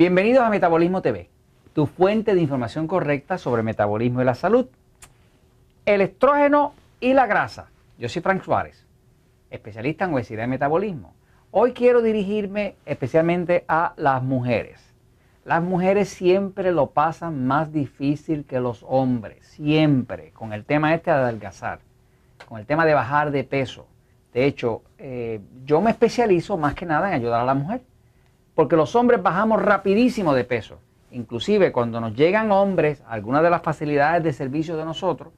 Bienvenidos a Metabolismo TV, tu fuente de información correcta sobre metabolismo y la salud, el estrógeno y la grasa. Yo soy Frank Suárez, especialista en obesidad y metabolismo. Hoy quiero dirigirme especialmente a las mujeres. Las mujeres siempre lo pasan más difícil que los hombres, siempre, con el tema este de adelgazar, con el tema de bajar de peso. De hecho, eh, yo me especializo más que nada en ayudar a la mujer porque los hombres bajamos rapidísimo de peso. Inclusive cuando nos llegan hombres a alguna de las facilidades de servicio de nosotros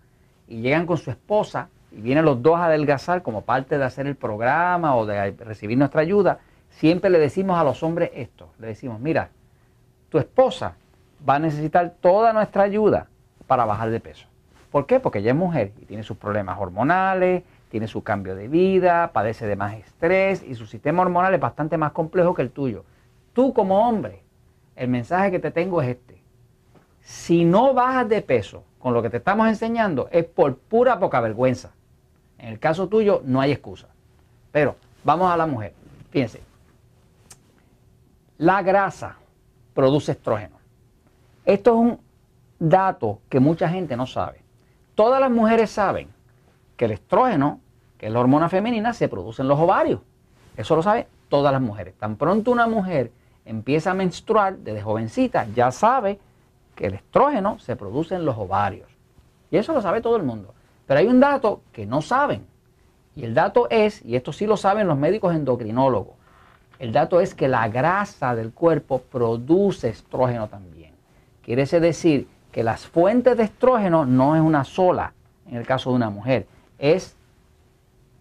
y llegan con su esposa y vienen los dos a adelgazar como parte de hacer el programa o de recibir nuestra ayuda, siempre le decimos a los hombres esto. Le decimos, mira, tu esposa va a necesitar toda nuestra ayuda para bajar de peso. ¿Por qué? Porque ella es mujer y tiene sus problemas hormonales, tiene su cambio de vida, padece de más estrés y su sistema hormonal es bastante más complejo que el tuyo tú como hombre, el mensaje que te tengo es este. Si no bajas de peso con lo que te estamos enseñando, es por pura poca vergüenza. En el caso tuyo no hay excusa. Pero vamos a la mujer. Fíjense. La grasa produce estrógeno. Esto es un dato que mucha gente no sabe. Todas las mujeres saben que el estrógeno, que es la hormona femenina, se produce en los ovarios. Eso lo saben todas las mujeres. Tan pronto una mujer empieza a menstruar desde jovencita, ya sabe que el estrógeno se produce en los ovarios. Y eso lo sabe todo el mundo. Pero hay un dato que no saben. Y el dato es, y esto sí lo saben los médicos endocrinólogos, el dato es que la grasa del cuerpo produce estrógeno también. Quiere decir que las fuentes de estrógeno no es una sola en el caso de una mujer, es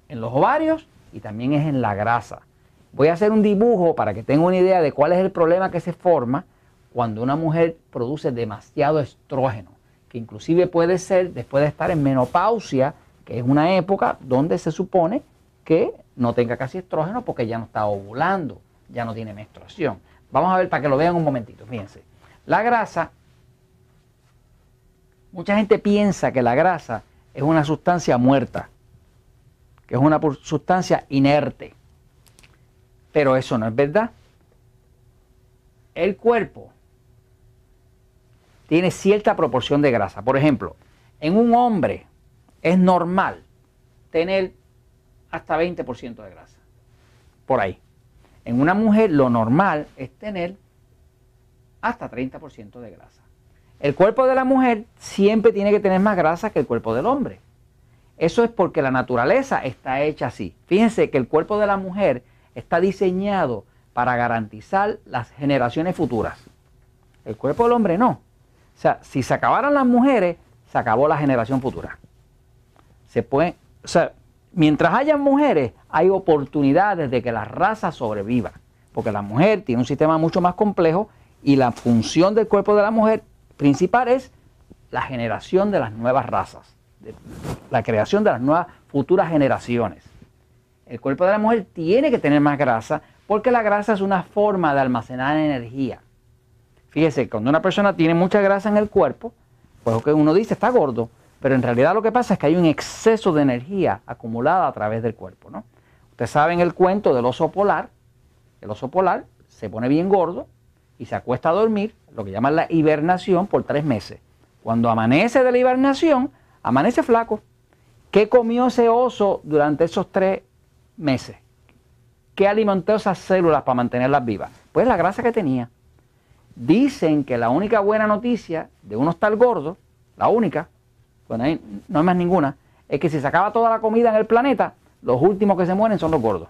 en los ovarios y también es en la grasa. Voy a hacer un dibujo para que tenga una idea de cuál es el problema que se forma cuando una mujer produce demasiado estrógeno, que inclusive puede ser después de estar en menopausia, que es una época donde se supone que no tenga casi estrógeno porque ya no está ovulando, ya no tiene menstruación. Vamos a ver para que lo vean un momentito, fíjense. La grasa, mucha gente piensa que la grasa es una sustancia muerta, que es una sustancia inerte. Pero eso no es verdad. El cuerpo tiene cierta proporción de grasa. Por ejemplo, en un hombre es normal tener hasta 20% de grasa. Por ahí. En una mujer lo normal es tener hasta 30% de grasa. El cuerpo de la mujer siempre tiene que tener más grasa que el cuerpo del hombre. Eso es porque la naturaleza está hecha así. Fíjense que el cuerpo de la mujer está diseñado para garantizar las generaciones futuras. El cuerpo del hombre no. O sea, si se acabaran las mujeres, se acabó la generación futura. Se o sea, mientras haya mujeres, hay oportunidades de que la raza sobreviva. Porque la mujer tiene un sistema mucho más complejo y la función del cuerpo de la mujer principal es la generación de las nuevas razas, la creación de las nuevas futuras generaciones. El cuerpo de la mujer tiene que tener más grasa porque la grasa es una forma de almacenar energía. Fíjese, cuando una persona tiene mucha grasa en el cuerpo, pues que uno dice está gordo, pero en realidad lo que pasa es que hay un exceso de energía acumulada a través del cuerpo. ¿no? Ustedes saben el cuento del oso polar. El oso polar se pone bien gordo y se acuesta a dormir, lo que llaman la hibernación, por tres meses. Cuando amanece de la hibernación, amanece flaco. ¿Qué comió ese oso durante esos tres meses. ¿Qué alimentó esas células para mantenerlas vivas? Pues la grasa que tenía. Dicen que la única buena noticia de uno estar gordo, la única, bueno, no hay más ninguna, es que si se acaba toda la comida en el planeta, los últimos que se mueren son los gordos.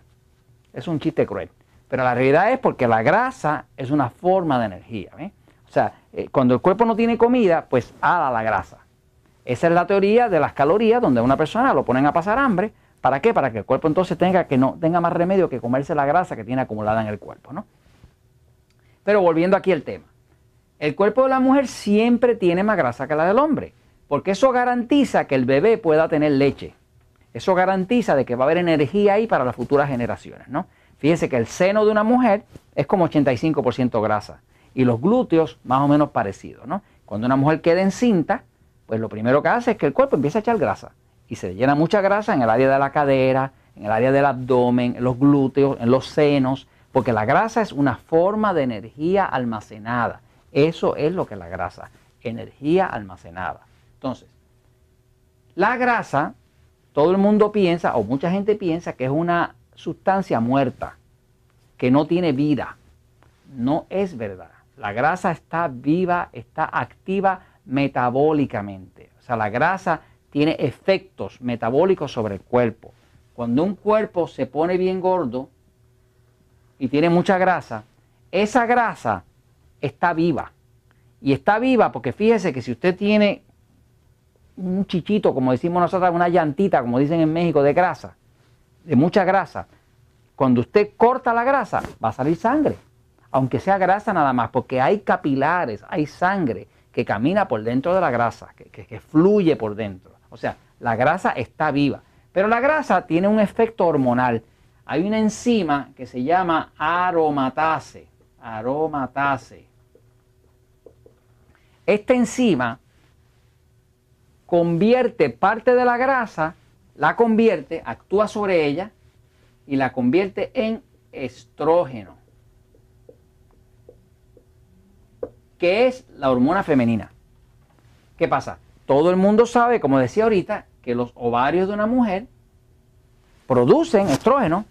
Es un chiste cruel. Pero la realidad es porque la grasa es una forma de energía. ¿eh? O sea, eh, cuando el cuerpo no tiene comida, pues ala la grasa. Esa es la teoría de las calorías, donde a una persona lo ponen a pasar hambre ¿Para qué? Para que el cuerpo entonces tenga que no tenga más remedio que comerse la grasa que tiene acumulada en el cuerpo, ¿no? Pero volviendo aquí al tema. El cuerpo de la mujer siempre tiene más grasa que la del hombre, porque eso garantiza que el bebé pueda tener leche. Eso garantiza de que va a haber energía ahí para las futuras generaciones, ¿no? Fíjense que el seno de una mujer es como 85% grasa y los glúteos más o menos parecidos, ¿no? Cuando una mujer queda encinta, pues lo primero que hace es que el cuerpo empieza a echar grasa y se llena mucha grasa en el área de la cadera, en el área del abdomen, en los glúteos, en los senos, porque la grasa es una forma de energía almacenada. Eso es lo que es la grasa, energía almacenada. Entonces, la grasa, todo el mundo piensa, o mucha gente piensa que es una sustancia muerta, que no tiene vida. No es verdad. La grasa está viva, está activa metabólicamente. O sea, la grasa tiene efectos metabólicos sobre el cuerpo. Cuando un cuerpo se pone bien gordo y tiene mucha grasa, esa grasa está viva. Y está viva porque fíjese que si usted tiene un chichito, como decimos nosotros, una llantita, como dicen en México, de grasa, de mucha grasa, cuando usted corta la grasa, va a salir sangre. Aunque sea grasa nada más, porque hay capilares, hay sangre que camina por dentro de la grasa, que, que fluye por dentro. O sea, la grasa está viva. Pero la grasa tiene un efecto hormonal. Hay una enzima que se llama aromatase. Aromatase. Esta enzima convierte parte de la grasa, la convierte, actúa sobre ella y la convierte en estrógeno, que es la hormona femenina. ¿Qué pasa? Todo el mundo sabe, como decía ahorita, que los ovarios de una mujer producen estrógeno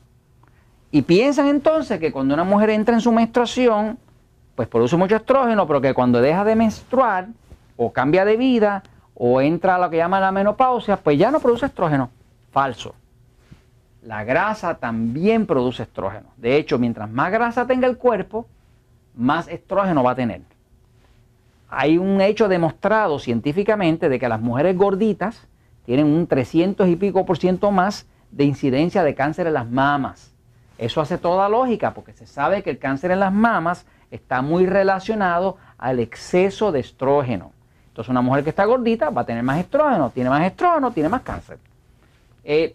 y piensan entonces que cuando una mujer entra en su menstruación, pues produce mucho estrógeno, pero que cuando deja de menstruar o cambia de vida o entra a lo que llaman la menopausia, pues ya no produce estrógeno. Falso. La grasa también produce estrógeno. De hecho, mientras más grasa tenga el cuerpo, más estrógeno va a tener hay un hecho demostrado científicamente de que las mujeres gorditas tienen un 300 y pico por ciento más de incidencia de cáncer en las mamas. Eso hace toda lógica porque se sabe que el cáncer en las mamas está muy relacionado al exceso de estrógeno. Entonces una mujer que está gordita va a tener más estrógeno, tiene más estrógeno, tiene más cáncer. Eh,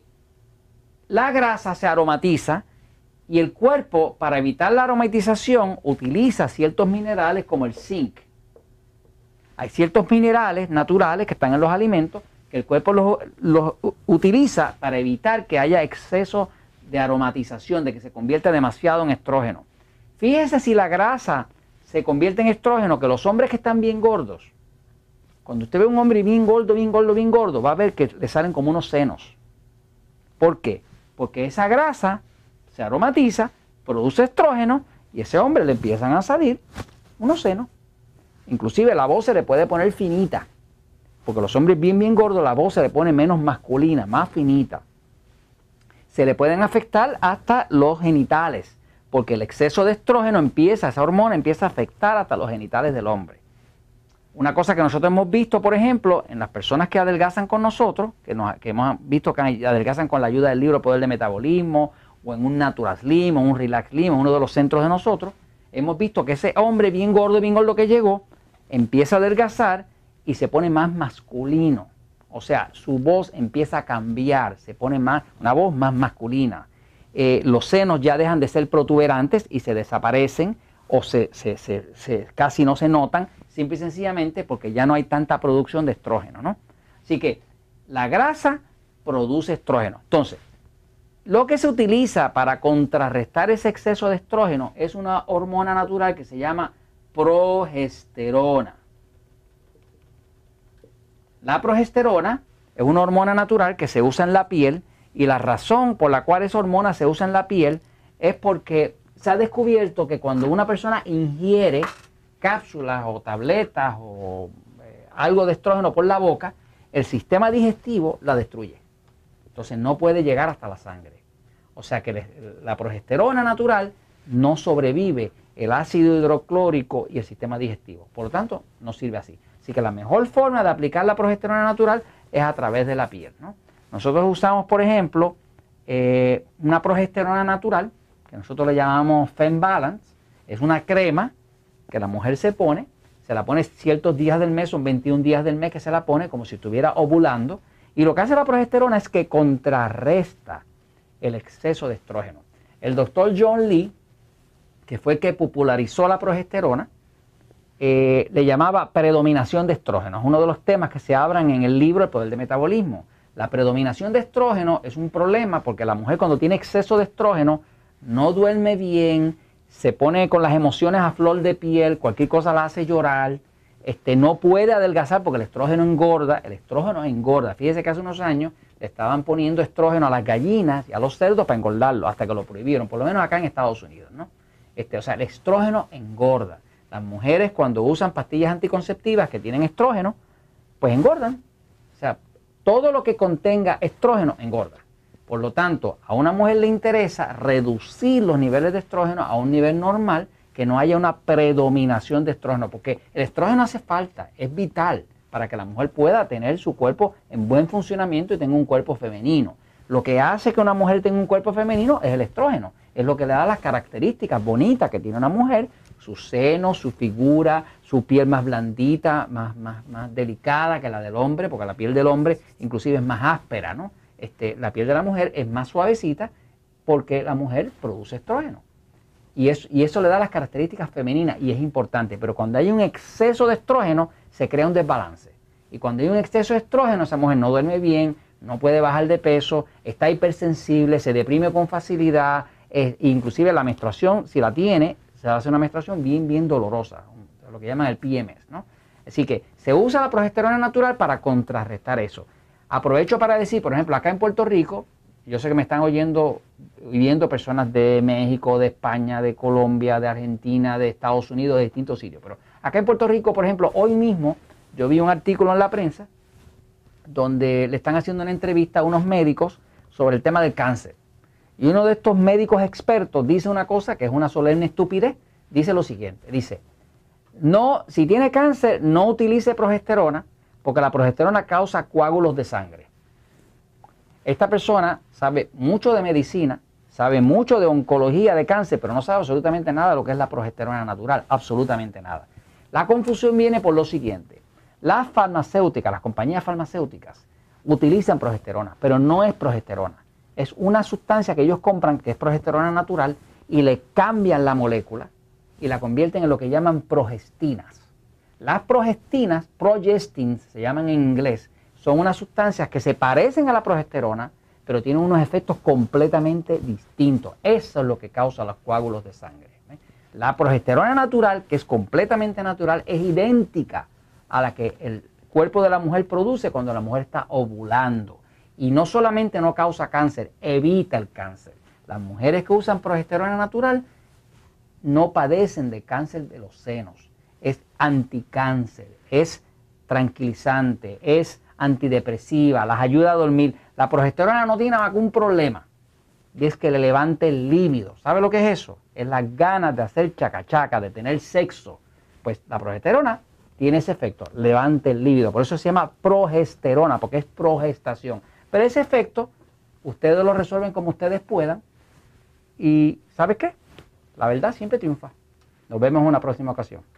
la grasa se aromatiza y el cuerpo para evitar la aromatización utiliza ciertos minerales como el zinc. Hay ciertos minerales naturales que están en los alimentos que el cuerpo los, utiliza para evitar que haya exceso de aromatización, de que se convierta demasiado en estrógeno. Fíjese si la grasa se convierte en estrógeno, que los hombres que están bien gordos, cuando usted ve a un hombre bien gordo, bien gordo, bien gordo, va a ver que le salen como unos senos. ¿Por qué? Porque esa grasa se aromatiza, produce estrógeno y a ese hombre le empiezan a salir unos senos. Inclusive la voz se le puede poner finita, porque los hombres bien, bien gordos la voz se le pone menos masculina, más finita. Se le pueden afectar hasta los genitales, porque el exceso de estrógeno empieza, esa hormona empieza a afectar hasta los genitales del hombre. Una cosa que nosotros hemos visto, por ejemplo, en las personas que adelgazan con nosotros, que, que hemos visto que adelgazan con la ayuda del libro Poder de Metabolismo, o en un Natural Slim, o un Relax Slim, uno de los centros de nosotros, hemos visto que ese hombre bien gordo, bien gordo que llegó, empieza a adelgazar y se pone más masculino. O sea, su voz empieza a cambiar, se pone más, una voz más masculina. Eh, los senos ya dejan de ser protuberantes y se desaparecen o casi no se notan, simple y sencillamente porque ya no hay tanta producción de estrógeno, ¿no? Así que la grasa produce estrógeno. Entonces, lo que se utiliza para contrarrestar ese exceso de estrógeno es una hormona natural que se llama progesterona. La progesterona es una hormona natural que se usa en la piel y la razón por la cual esa hormona se usa en la piel es porque se ha descubierto que cuando una persona ingiere cápsulas o tabletas o eh, algo de estrógeno por la boca, el sistema digestivo la destruye. Entonces no puede llegar hasta la sangre. O sea que la progesterona natural no sobrevive el ácido hidroclórico y el sistema digestivo. Por lo tanto, no sirve así. Así que la mejor forma de aplicar la progesterona natural es a través de la piel. ¿no? Nosotros usamos, por ejemplo, eh, una progesterona natural, que nosotros le llamamos Fem Balance. Es una crema que la mujer se pone, se la pone ciertos días del mes, son 21 días del mes que se la pone, como si estuviera ovulando. Y lo que hace la progesterona es que contrarresta el exceso de estrógeno. El doctor John Lee que fue el que popularizó la progesterona, eh, le llamaba predominación de estrógenos, uno de los temas que se abran en el libro El Poder de Metabolismo. La predominación de estrógeno es un problema porque la mujer cuando tiene exceso de estrógeno no duerme bien, se pone con las emociones a flor de piel, cualquier cosa la hace llorar, este, no puede adelgazar porque el estrógeno engorda, el estrógeno engorda. Fíjese que hace unos años le estaban poniendo estrógeno a las gallinas y a los cerdos para engordarlo, hasta que lo prohibieron, por lo menos acá en Estados Unidos, ¿no? Este, o sea, el estrógeno engorda. Las mujeres cuando usan pastillas anticonceptivas que tienen estrógeno, pues engordan. O sea, todo lo que contenga estrógeno engorda. Por lo tanto, a una mujer le interesa reducir los niveles de estrógeno a un nivel normal, que no haya una predominación de estrógeno, porque el estrógeno hace falta, es vital para que la mujer pueda tener su cuerpo en buen funcionamiento y tenga un cuerpo femenino. Lo que hace que una mujer tenga un cuerpo femenino es el estrógeno. Es lo que le da las características bonitas que tiene una mujer, su seno, su figura, su piel más blandita, más, más, más delicada que la del hombre, porque la piel del hombre inclusive es más áspera, ¿no? Este, la piel de la mujer es más suavecita porque la mujer produce estrógeno. Y eso, y eso le da las características femeninas y es importante. Pero cuando hay un exceso de estrógeno, se crea un desbalance. Y cuando hay un exceso de estrógeno, esa mujer no duerme bien, no puede bajar de peso, está hipersensible, se deprime con facilidad, inclusive la menstruación, si la tiene, se hace una menstruación bien, bien dolorosa, lo que llaman el PMS, ¿no? Así que se usa la progesterona natural para contrarrestar eso. Aprovecho para decir, por ejemplo, acá en Puerto Rico, yo sé que me están oyendo y viendo personas de México, de España, de Colombia, de Argentina, de Estados Unidos, de distintos sitios. Pero acá en Puerto Rico, por ejemplo, hoy mismo yo vi un artículo en la prensa donde le están haciendo una entrevista a unos médicos sobre el tema del cáncer. Y uno de estos médicos expertos dice una cosa que es una solemne estupidez. Dice lo siguiente, dice, no, si tiene cáncer, no utilice progesterona, porque la progesterona causa coágulos de sangre. Esta persona sabe mucho de medicina, sabe mucho de oncología de cáncer, pero no sabe absolutamente nada de lo que es la progesterona natural, absolutamente nada. La confusión viene por lo siguiente. Las farmacéuticas, las compañías farmacéuticas utilizan progesterona, pero no es progesterona. Es una sustancia que ellos compran que es progesterona natural y le cambian la molécula y la convierten en lo que llaman progestinas. Las progestinas, progestins se llaman en inglés, son unas sustancias que se parecen a la progesterona, pero tienen unos efectos completamente distintos. Eso es lo que causa los coágulos de sangre. ¿eh? La progesterona natural, que es completamente natural, es idéntica a la que el cuerpo de la mujer produce cuando la mujer está ovulando. Y no solamente no causa cáncer, evita el cáncer. Las mujeres que usan progesterona natural no padecen de cáncer de los senos. Es anticáncer, es tranquilizante, es antidepresiva, las ayuda a dormir. La progesterona no tiene ningún problema. Y es que le levante el líbido. ¿Sabe lo que es eso? Es las ganas de hacer chacachaca, de tener sexo. Pues la progesterona tiene ese efecto, levante el líbido. Por eso se llama progesterona, porque es progestación. Pero ese efecto, ustedes lo resuelven como ustedes puedan. Y ¿sabes qué? La verdad siempre triunfa. Nos vemos en una próxima ocasión.